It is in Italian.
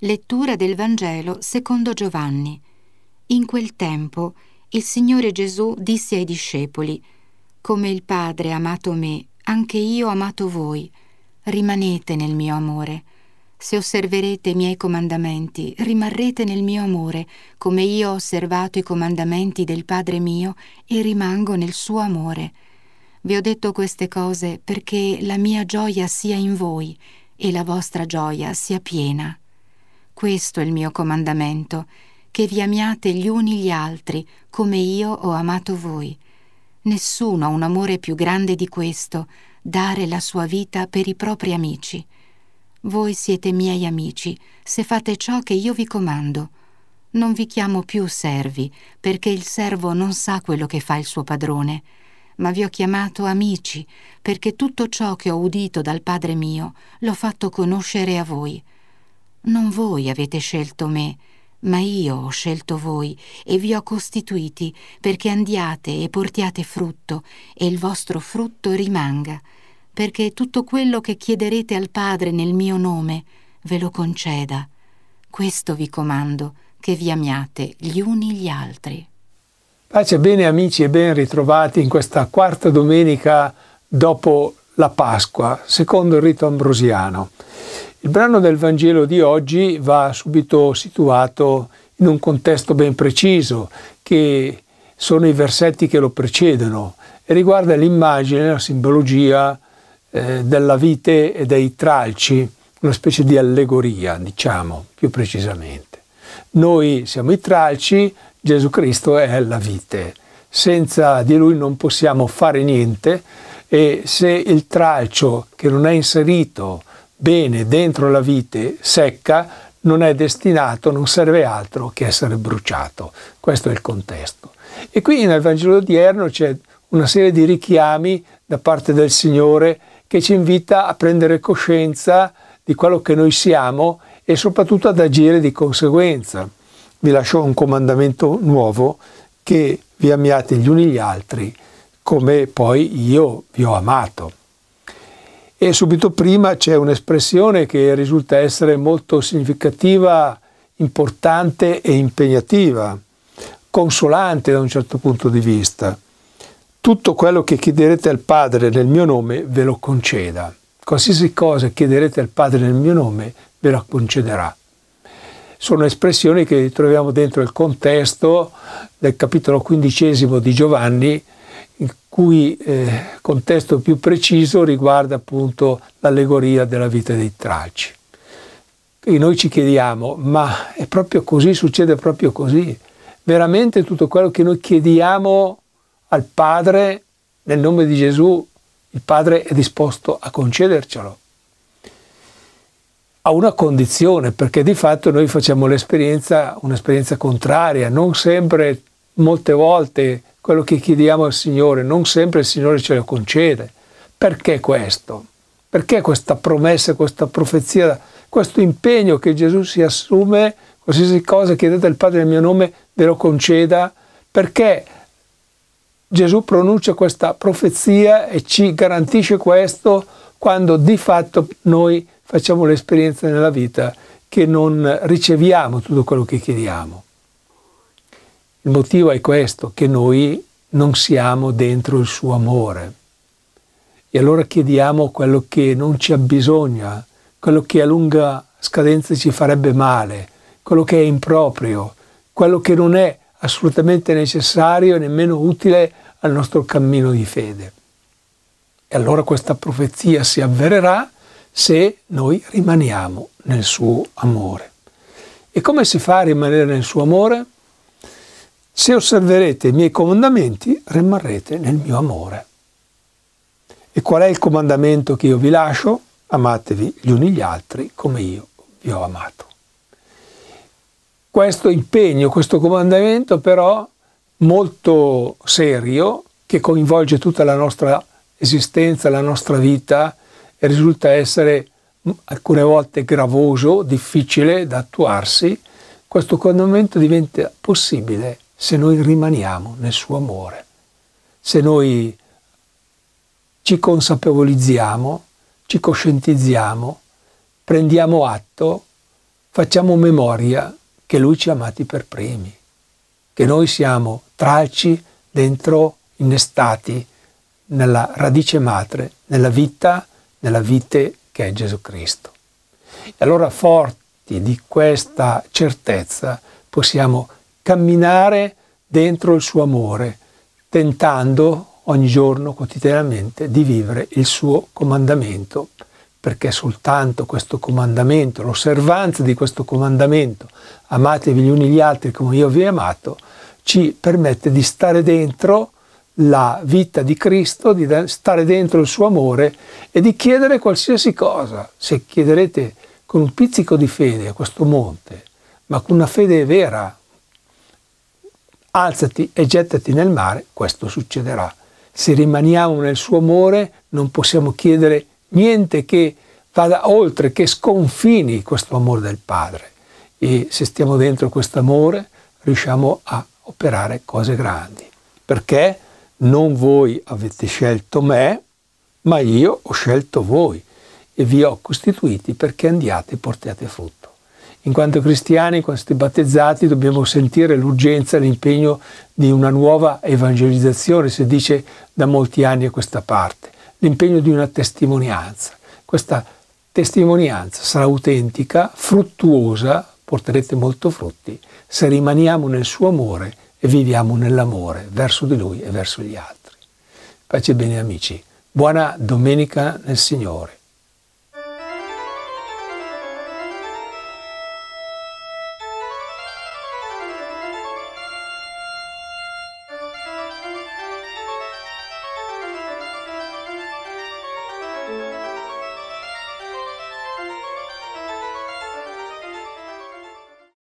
Lettura del Vangelo secondo Giovanni. In quel tempo il Signore Gesù disse ai discepoli, Come il Padre ha amato me, anche io ho amato voi. Rimanete nel mio amore. Se osserverete i miei comandamenti, rimarrete nel mio amore, come io ho osservato i comandamenti del Padre mio e rimango nel suo amore. Vi ho detto queste cose perché la mia gioia sia in voi e la vostra gioia sia piena. Questo è il mio comandamento, che vi amiate gli uni gli altri, come io ho amato voi. Nessuno ha un amore più grande di questo, dare la sua vita per i propri amici. Voi siete miei amici, se fate ciò che io vi comando. Non vi chiamo più servi, perché il servo non sa quello che fa il suo padrone, ma vi ho chiamato amici, perché tutto ciò che ho udito dal Padre mio l'ho fatto conoscere a voi. Non voi avete scelto me, ma io ho scelto voi e vi ho costituiti perché andiate e portiate frutto e il vostro frutto rimanga, perché tutto quello che chiederete al Padre nel mio nome ve lo conceda. Questo vi comando, che vi amiate gli uni gli altri. Pace bene amici e ben ritrovati in questa quarta domenica dopo la Pasqua, secondo il rito ambrosiano. Il brano del Vangelo di oggi va subito situato in un contesto ben preciso, che sono i versetti che lo precedono, e riguarda l'immagine, la simbologia eh, della vite e dei tralci, una specie di allegoria, diciamo più precisamente. Noi siamo i tralci, Gesù Cristo è la vite. Senza di lui non possiamo fare niente, e se il tralcio che non è inserito bene dentro la vite secca non è destinato, non serve altro che essere bruciato. Questo è il contesto. E qui nel Vangelo odierno c'è una serie di richiami da parte del Signore che ci invita a prendere coscienza di quello che noi siamo e soprattutto ad agire di conseguenza. Vi lascio un comandamento nuovo che vi amiate gli uni gli altri come poi io vi ho amato. E subito prima c'è un'espressione che risulta essere molto significativa, importante e impegnativa, consolante da un certo punto di vista. Tutto quello che chiederete al Padre nel mio nome ve lo conceda. Qualsiasi cosa chiederete al Padre nel mio nome ve la concederà sono espressioni che troviamo dentro il contesto del capitolo quindicesimo di Giovanni il cui eh, contesto più preciso riguarda appunto l'allegoria della vita dei tralci. E noi ci chiediamo, ma è proprio così, succede proprio così? Veramente tutto quello che noi chiediamo al Padre nel nome di Gesù, il Padre è disposto a concedercelo? a una condizione, perché di fatto noi facciamo l'esperienza, un'esperienza contraria, non sempre, molte volte quello che chiediamo al Signore, non sempre il Signore ce lo concede. Perché questo? Perché questa promessa, questa profezia, questo impegno che Gesù si assume, qualsiasi cosa chiedete al Padre nel mio nome ve lo conceda? Perché Gesù pronuncia questa profezia e ci garantisce questo quando di fatto noi facciamo l'esperienza nella vita che non riceviamo tutto quello che chiediamo. Il motivo è questo, che noi non siamo dentro il suo amore. E allora chiediamo quello che non ci abbisogna, quello che a lunga scadenza ci farebbe male, quello che è improprio, quello che non è assolutamente necessario e nemmeno utile al nostro cammino di fede. E allora questa profezia si avvererà se noi rimaniamo nel suo amore. E come si fa a rimanere nel suo amore? Se osserverete i miei comandamenti, rimarrete nel mio amore. E qual è il comandamento che io vi lascio? Amatevi gli uni gli altri come io vi ho amato. Questo impegno, questo comandamento però molto serio, che coinvolge tutta la nostra esistenza, la nostra vita, e risulta essere alcune volte gravoso, difficile da attuarsi, questo comandamento diventa possibile se noi rimaniamo nel suo amore, se noi ci consapevolizziamo, ci coscientizziamo, prendiamo atto, facciamo memoria che Lui ci ha amati per primi, che noi siamo tralci dentro, innestati nella radice madre, nella vita, nella vite che è Gesù Cristo. E allora forti di questa certezza possiamo camminare dentro il suo amore, tentando ogni giorno, quotidianamente, di vivere il suo comandamento, perché soltanto questo comandamento, l'osservanza di questo comandamento, amatevi gli uni gli altri come io vi ho amato, ci permette di stare dentro la vita di Cristo, di stare dentro il suo amore e di chiedere qualsiasi cosa. Se chiederete con un pizzico di fede a questo monte, ma con una fede vera, alzati e gettati nel mare, questo succederà. Se rimaniamo nel suo amore non possiamo chiedere niente che vada oltre, che sconfini questo amore del Padre. E se stiamo dentro questo amore riusciamo a operare cose grandi. Perché non voi avete scelto me, ma io ho scelto voi e vi ho costituiti perché andiate e portiate frutto in quanto cristiani, quando siete battezzati, dobbiamo sentire l'urgenza, l'impegno di una nuova evangelizzazione, si dice da molti anni a questa parte, l'impegno di una testimonianza. Questa testimonianza sarà autentica, fruttuosa, porterete molto frutti, se rimaniamo nel suo amore e viviamo nell'amore verso di lui e verso gli altri. Pace e bene amici, buona domenica nel Signore.